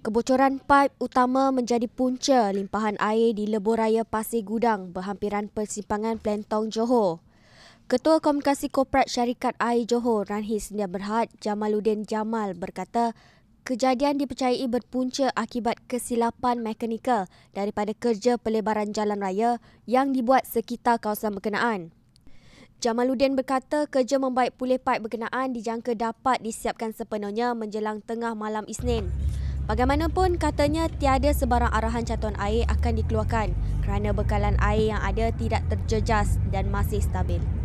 Kebocoran pipe utama menjadi punca limpahan air di lebuh raya Pasir Gudang berhampiran persimpangan Plentong Johor. Ketua Komunikasi Korporat Syarikat Air Johor Ranhis Nia Berhad Jamaluddin Jamal berkata kejadian dipercayai berpunca akibat kesilapan mekanikal daripada kerja pelebaran jalan raya yang dibuat sekitar kawasan berkenaan. Jamaluddin berkata kerja membaik pulih pipe berkenaan dijangka dapat disiapkan sepenuhnya menjelang tengah malam Isnin. Bagaimanapun katanya tiada sebarang arahan catuan air akan dikeluarkan kerana bekalan air yang ada tidak terjejas dan masih stabil.